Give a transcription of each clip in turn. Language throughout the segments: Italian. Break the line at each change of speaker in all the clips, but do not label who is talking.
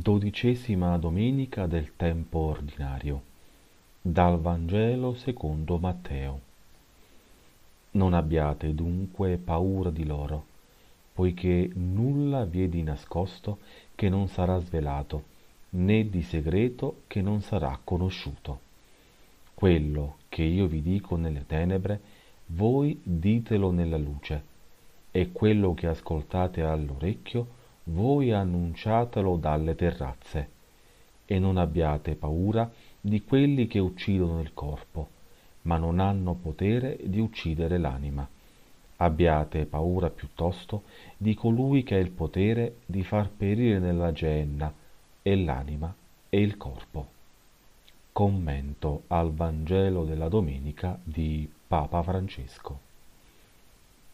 Dodicesima domenica del tempo ordinario. Dal Vangelo secondo Matteo. Non abbiate dunque paura di loro, poiché nulla vi è di nascosto che non sarà svelato, né di segreto che non sarà conosciuto. Quello che io vi dico nelle tenebre, voi ditelo nella luce, e quello che ascoltate all'orecchio, voi annunciatelo dalle terrazze, e non abbiate paura di quelli che uccidono il corpo, ma non hanno potere di uccidere l'anima. Abbiate paura piuttosto di colui che ha il potere di far perire nella geenna e l'anima e il corpo. Commento al Vangelo della domenica di Papa Francesco.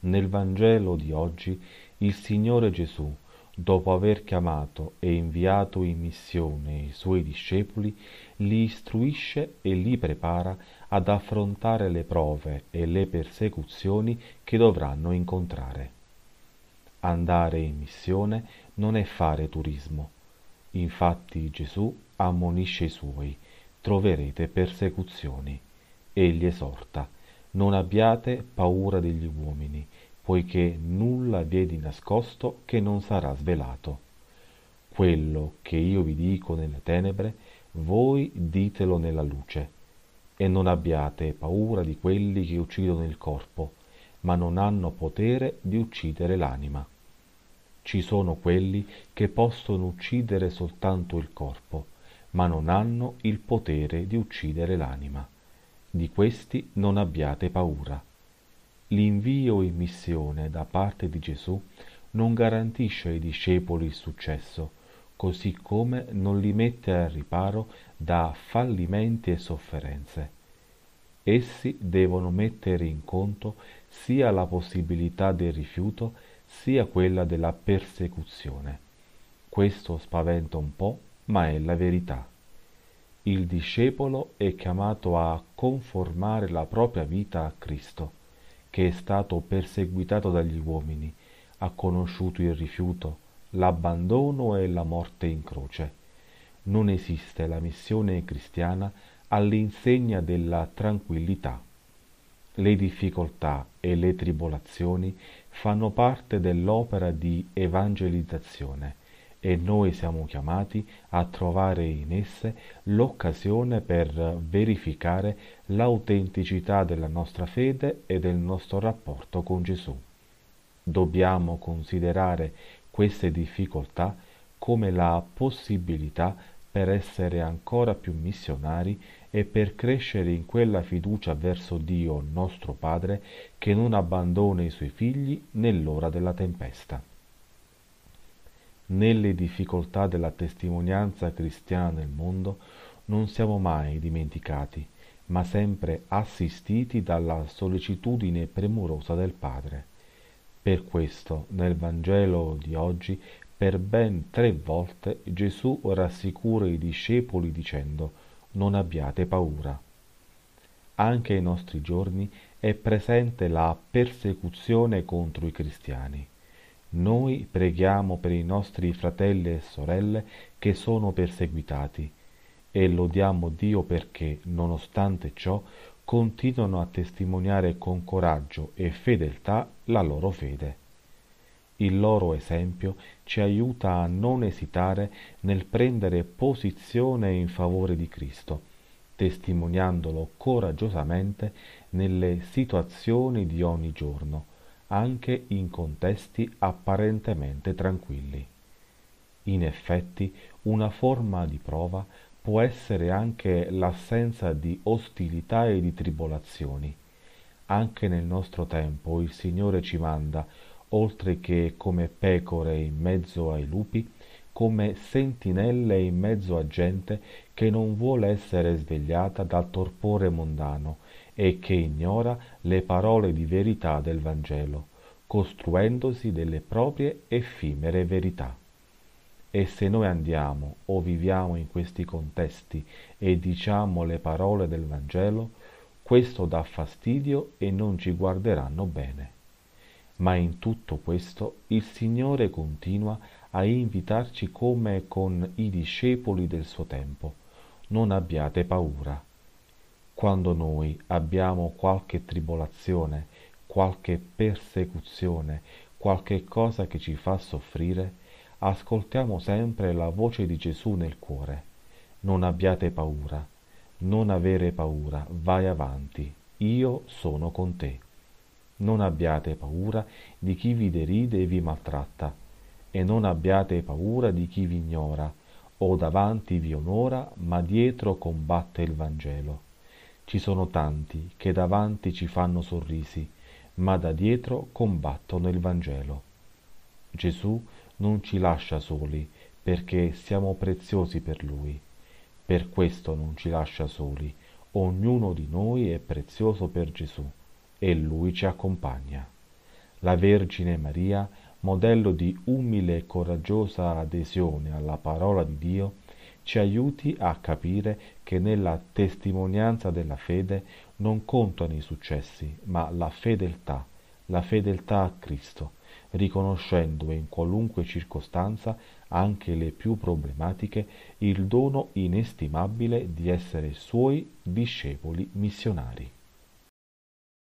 Nel Vangelo di oggi il Signore Gesù dopo aver chiamato e inviato in missione i suoi discepoli, li istruisce e li prepara ad affrontare le prove e le persecuzioni che dovranno incontrare. Andare in missione non è fare turismo. Infatti Gesù ammonisce i suoi, troverete persecuzioni, e li esorta, non abbiate paura degli uomini, poiché nulla vi è di nascosto che non sarà svelato. Quello che io vi dico nelle tenebre, voi ditelo nella luce. E non abbiate paura di quelli che uccidono il corpo, ma non hanno potere di uccidere l'anima. Ci sono quelli che possono uccidere soltanto il corpo, ma non hanno il potere di uccidere l'anima. Di questi non abbiate paura L'invio in missione da parte di Gesù non garantisce ai discepoli il successo, così come non li mette al riparo da fallimenti e sofferenze. Essi devono mettere in conto sia la possibilità del rifiuto sia quella della persecuzione. Questo spaventa un po', ma è la verità. Il discepolo è chiamato a conformare la propria vita a Cristo che è stato perseguitato dagli uomini, ha conosciuto il rifiuto, l'abbandono e la morte in croce. Non esiste la missione cristiana all'insegna della tranquillità. Le difficoltà e le tribolazioni fanno parte dell'opera di evangelizzazione e noi siamo chiamati a trovare in esse l'occasione per verificare l'autenticità della nostra fede e del nostro rapporto con Gesù. Dobbiamo considerare queste difficoltà come la possibilità per essere ancora più missionari e per crescere in quella fiducia verso Dio nostro Padre che non abbandona i suoi figli nell'ora della tempesta nelle difficoltà della testimonianza cristiana nel mondo non siamo mai dimenticati, ma sempre assistiti dalla sollecitudine premurosa del Padre. Per questo nel Vangelo di oggi per ben tre volte Gesù rassicura i discepoli dicendo non abbiate paura. Anche ai nostri giorni è presente la persecuzione contro i cristiani. Noi preghiamo per i nostri fratelli e sorelle che sono perseguitati e lodiamo Dio perché, nonostante ciò, continuano a testimoniare con coraggio e fedeltà la loro fede. Il loro esempio ci aiuta a non esitare nel prendere posizione in favore di Cristo, testimoniandolo coraggiosamente nelle situazioni di ogni giorno anche in contesti apparentemente tranquilli. In effetti una forma di prova può essere anche l'assenza di ostilità e di tribolazioni. Anche nel nostro tempo il Signore ci manda, oltre che come pecore in mezzo ai lupi, come sentinelle in mezzo a gente che non vuole essere svegliata dal torpore mondano e che ignora le parole di verità del Vangelo, costruendosi delle proprie effimere verità. E se noi andiamo o viviamo in questi contesti e diciamo le parole del Vangelo, questo dà fastidio e non ci guarderanno bene. Ma in tutto questo il Signore continua a a invitarci come con i discepoli del suo tempo. Non abbiate paura. Quando noi abbiamo qualche tribolazione, qualche persecuzione, qualche cosa che ci fa soffrire, ascoltiamo sempre la voce di Gesù nel cuore. Non abbiate paura, non avere paura, vai avanti, io sono con te. Non abbiate paura di chi vi deride e vi maltratta e non abbiate paura di chi vi ignora, o davanti vi onora, ma dietro combatte il Vangelo. Ci sono tanti che davanti ci fanno sorrisi, ma da dietro combattono il Vangelo. Gesù non ci lascia soli, perché siamo preziosi per Lui. Per questo non ci lascia soli, ognuno di noi è prezioso per Gesù e Lui ci accompagna. La Vergine Maria modello di umile e coraggiosa adesione alla parola di Dio, ci aiuti a capire che nella testimonianza della fede non contano i successi, ma la fedeltà, la fedeltà a Cristo, riconoscendo in qualunque circostanza, anche le più problematiche, il dono inestimabile di essere suoi discepoli missionari.